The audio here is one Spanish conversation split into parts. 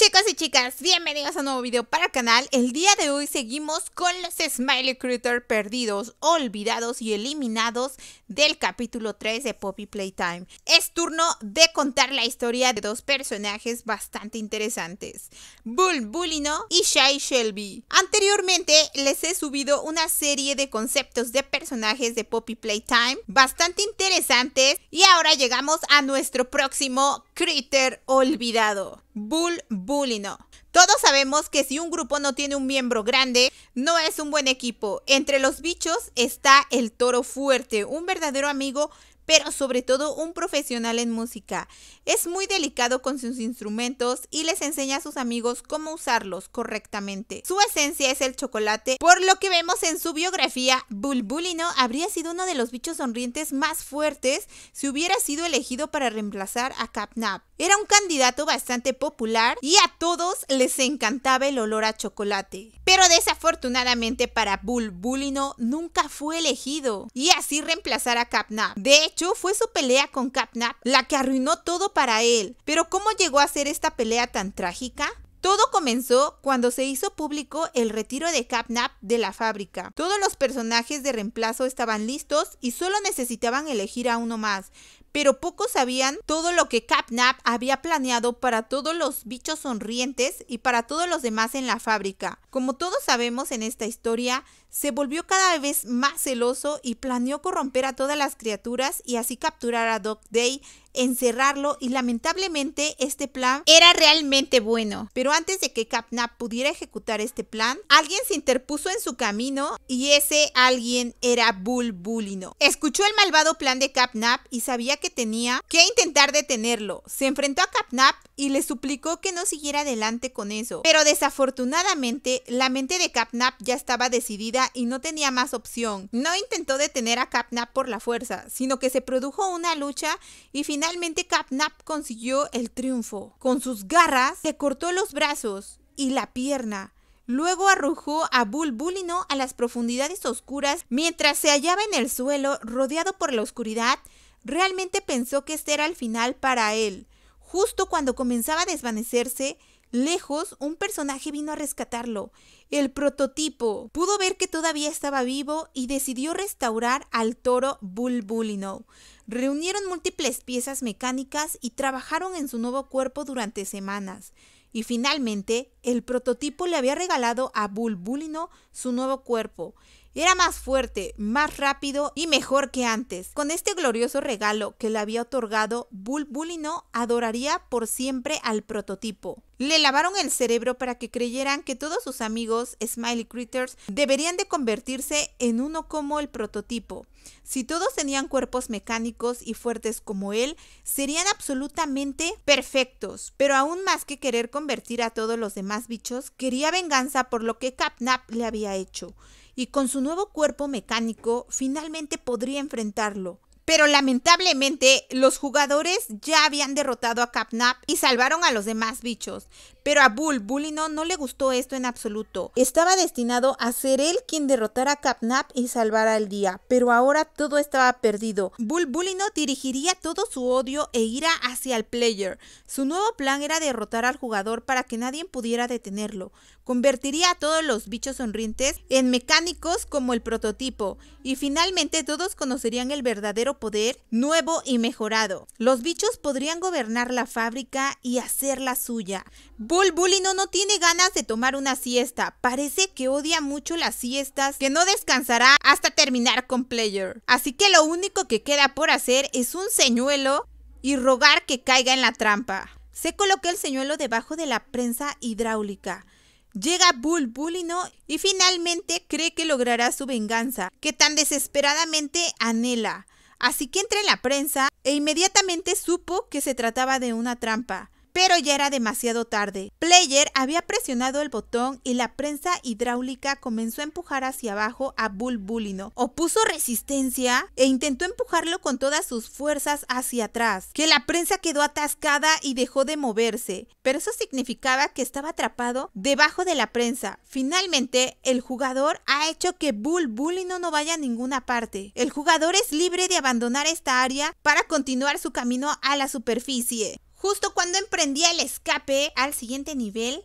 Chicos y chicas, bienvenidos a un nuevo video para el canal. El día de hoy seguimos con los Smiley Critter perdidos, olvidados y eliminados del capítulo 3 de Poppy Playtime. Es turno de contar la historia de dos personajes bastante interesantes, Bull Bullino y Shy Shelby. Anteriormente les he subido una serie de conceptos de personajes de Poppy Playtime bastante interesantes y ahora llegamos a nuestro próximo Critter olvidado. Bull Bulino. Todos sabemos que si un grupo no tiene un miembro grande, no es un buen equipo. Entre los bichos está el toro fuerte, un verdadero amigo pero sobre todo un profesional en música. Es muy delicado con sus instrumentos y les enseña a sus amigos cómo usarlos correctamente. Su esencia es el chocolate, por lo que vemos en su biografía, Bulbulino habría sido uno de los bichos sonrientes más fuertes si hubiera sido elegido para reemplazar a Capnap. Era un candidato bastante popular y a todos les encantaba el olor a chocolate. Pero desafortunadamente para Bull Bullino nunca fue elegido y así reemplazar a Capnap. De hecho, fue su pelea con Capnap la que arruinó todo para él. Pero ¿cómo llegó a ser esta pelea tan trágica? Todo comenzó cuando se hizo público el retiro de Capnap de la fábrica. Todos los personajes de reemplazo estaban listos y solo necesitaban elegir a uno más, pero pocos sabían todo lo que Capnap había planeado para todos los bichos sonrientes y para todos los demás en la fábrica. Como todos sabemos en esta historia, se volvió cada vez más celoso y planeó corromper a todas las criaturas y así capturar a Doc Day, encerrarlo y lamentablemente este plan era realmente bueno. Pero antes de que Capnap pudiera ejecutar este plan, alguien se interpuso en su camino y ese alguien era Bull Bullino. Escuchó el malvado plan de Capnap y sabía que tenía que intentar detenerlo. Se enfrentó a Capnap y le suplicó que no siguiera adelante con eso. Pero desafortunadamente, la mente de Capnap ya estaba decidida y no tenía más opción. No intentó detener a Capnap por la fuerza, sino que se produjo una lucha y finalmente Capnap consiguió el triunfo. Con sus garras se cortó los brazos y la pierna. Luego arrojó a Bulbulino a las profundidades oscuras mientras se hallaba en el suelo rodeado por la oscuridad Realmente pensó que este era el final para él. Justo cuando comenzaba a desvanecerse, lejos, un personaje vino a rescatarlo. El prototipo pudo ver que todavía estaba vivo y decidió restaurar al toro Bulbulino. Reunieron múltiples piezas mecánicas y trabajaron en su nuevo cuerpo durante semanas. Y finalmente, el prototipo le había regalado a Bulbulino su nuevo cuerpo. Era más fuerte, más rápido y mejor que antes. Con este glorioso regalo que le había otorgado, Bulbulino adoraría por siempre al prototipo. Le lavaron el cerebro para que creyeran que todos sus amigos Smiley Critters deberían de convertirse en uno como el prototipo. Si todos tenían cuerpos mecánicos y fuertes como él, serían absolutamente perfectos. Pero aún más que querer convertir a todos los demás bichos, quería venganza por lo que Capnap le había hecho y con su nuevo cuerpo mecánico finalmente podría enfrentarlo, pero lamentablemente los jugadores ya habían derrotado a Capnap y salvaron a los demás bichos. Pero a Bull Bulino no le gustó esto en absoluto. Estaba destinado a ser él quien derrotara a Capnap y salvara el día, pero ahora todo estaba perdido. Bull Bulino dirigiría todo su odio e ira hacia el player. Su nuevo plan era derrotar al jugador para que nadie pudiera detenerlo. Convertiría a todos los bichos sonrientes en mecánicos como el prototipo y finalmente todos conocerían el verdadero poder nuevo y mejorado. Los bichos podrían gobernar la fábrica y hacerla suya. Bull Bulbulino no tiene ganas de tomar una siesta. Parece que odia mucho las siestas, que no descansará hasta terminar con Player. Así que lo único que queda por hacer es un señuelo y rogar que caiga en la trampa. Se coloca el señuelo debajo de la prensa hidráulica. Llega Bull Bulbulino y finalmente cree que logrará su venganza, que tan desesperadamente anhela. Así que entré en la prensa e inmediatamente supo que se trataba de una trampa. Pero ya era demasiado tarde. Player había presionado el botón y la prensa hidráulica comenzó a empujar hacia abajo a Bull O Opuso resistencia e intentó empujarlo con todas sus fuerzas hacia atrás, que la prensa quedó atascada y dejó de moverse, pero eso significaba que estaba atrapado debajo de la prensa. Finalmente, el jugador ha hecho que Bull Bullino no vaya a ninguna parte. El jugador es libre de abandonar esta área para continuar su camino a la superficie. Justo cuando emprendía el escape al siguiente nivel,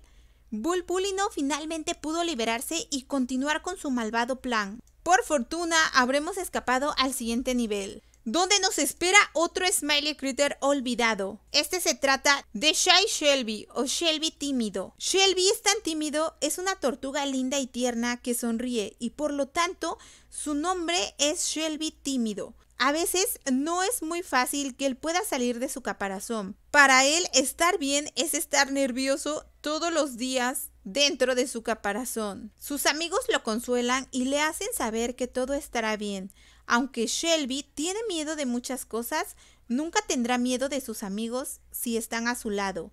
Bulbulino finalmente pudo liberarse y continuar con su malvado plan. Por fortuna, habremos escapado al siguiente nivel, donde nos espera otro Smiley Critter olvidado. Este se trata de Shy Shelby o Shelby tímido. Shelby es tan tímido, es una tortuga linda y tierna que sonríe y por lo tanto su nombre es Shelby tímido. A veces no es muy fácil que él pueda salir de su caparazón. Para él estar bien es estar nervioso todos los días dentro de su caparazón. Sus amigos lo consuelan y le hacen saber que todo estará bien. Aunque Shelby tiene miedo de muchas cosas, nunca tendrá miedo de sus amigos si están a su lado.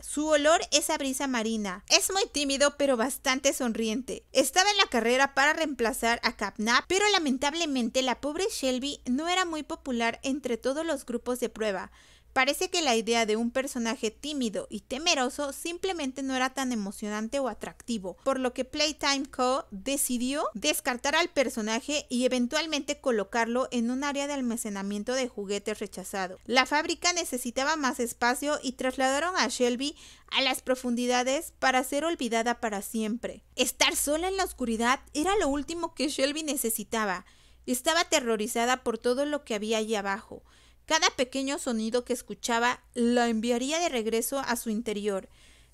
Su olor es a brisa marina. Es muy tímido pero bastante sonriente. Estaba en la carrera para reemplazar a Capnap, pero lamentablemente la pobre Shelby no era muy popular entre todos los grupos de prueba. Parece que la idea de un personaje tímido y temeroso simplemente no era tan emocionante o atractivo, por lo que Playtime Co. decidió descartar al personaje y eventualmente colocarlo en un área de almacenamiento de juguetes rechazado. La fábrica necesitaba más espacio y trasladaron a Shelby a las profundidades para ser olvidada para siempre. Estar sola en la oscuridad era lo último que Shelby necesitaba. Estaba aterrorizada por todo lo que había allí abajo. Cada pequeño sonido que escuchaba la enviaría de regreso a su interior.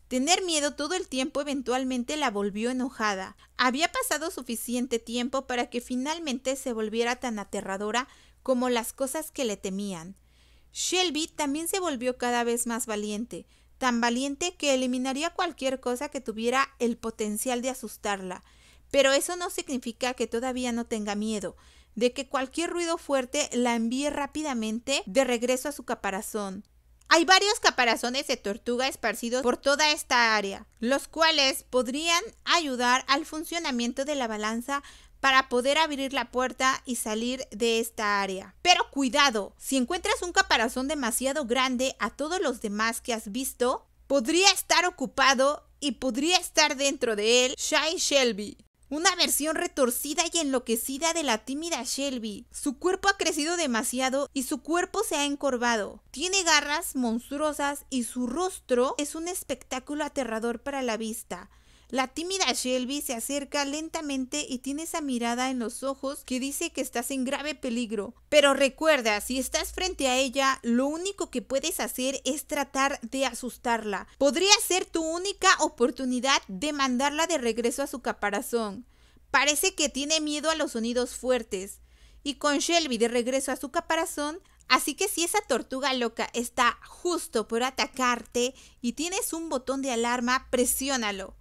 Tener miedo todo el tiempo eventualmente la volvió enojada. Había pasado suficiente tiempo para que finalmente se volviera tan aterradora como las cosas que le temían. Shelby también se volvió cada vez más valiente, tan valiente que eliminaría cualquier cosa que tuviera el potencial de asustarla. Pero eso no significa que todavía no tenga miedo de que cualquier ruido fuerte la envíe rápidamente de regreso a su caparazón. Hay varios caparazones de tortuga esparcidos por toda esta área, los cuales podrían ayudar al funcionamiento de la balanza para poder abrir la puerta y salir de esta área. Pero cuidado, si encuentras un caparazón demasiado grande a todos los demás que has visto, podría estar ocupado y podría estar dentro de él Shy Shelby una versión retorcida y enloquecida de la tímida Shelby. Su cuerpo ha crecido demasiado y su cuerpo se ha encorvado. Tiene garras monstruosas y su rostro es un espectáculo aterrador para la vista. La tímida Shelby se acerca lentamente y tiene esa mirada en los ojos que dice que estás en grave peligro. Pero recuerda, si estás frente a ella, lo único que puedes hacer es tratar de asustarla. Podría ser tu única oportunidad de mandarla de regreso a su caparazón. Parece que tiene miedo a los sonidos fuertes. Y con Shelby de regreso a su caparazón, Así que si esa tortuga loca está justo por atacarte y tienes un botón de alarma, presiónalo.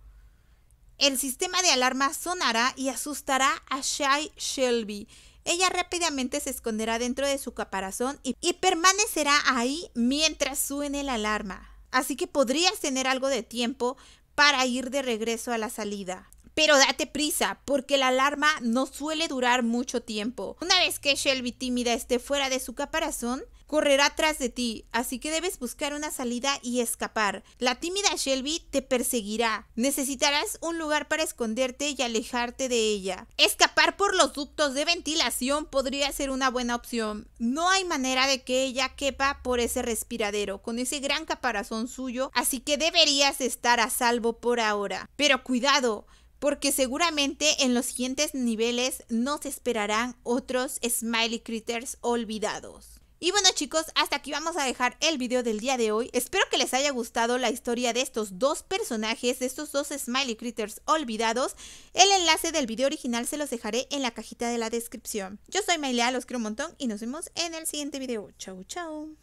El sistema de alarma sonará y asustará a Shy Shelby. Ella rápidamente se esconderá dentro de su caparazón y, permanecerá ahí mientras suene la alarma. Así que podrías tener algo de tiempo para ir de regreso a la salida. Pero date prisa, porque la alarma no suele durar mucho tiempo. Una vez que Shelby tímida esté fuera de su caparazón, correrá tras de ti, así que debes buscar una salida y escapar. La tímida Shelby te perseguirá. Necesitarás un lugar para esconderte y alejarte de ella. Escapar por los ductos de ventilación podría ser una buena opción. No hay manera de que ella quepa por ese respiradero, con ese gran caparazón suyo, así que deberías estar a salvo por ahora. Pero cuidado, porque seguramente en los siguientes niveles nos esperarán otros Smiley Critters olvidados. Y bueno chicos, hasta aquí vamos a dejar el video del día de hoy. Espero que les haya gustado la historia de estos dos personajes, de estos dos Smiley Critters olvidados. El enlace del video original se los dejaré en la cajita de la descripción. Yo soy Mailea, los quiero un montón y nos vemos en el siguiente video. Chau, chau.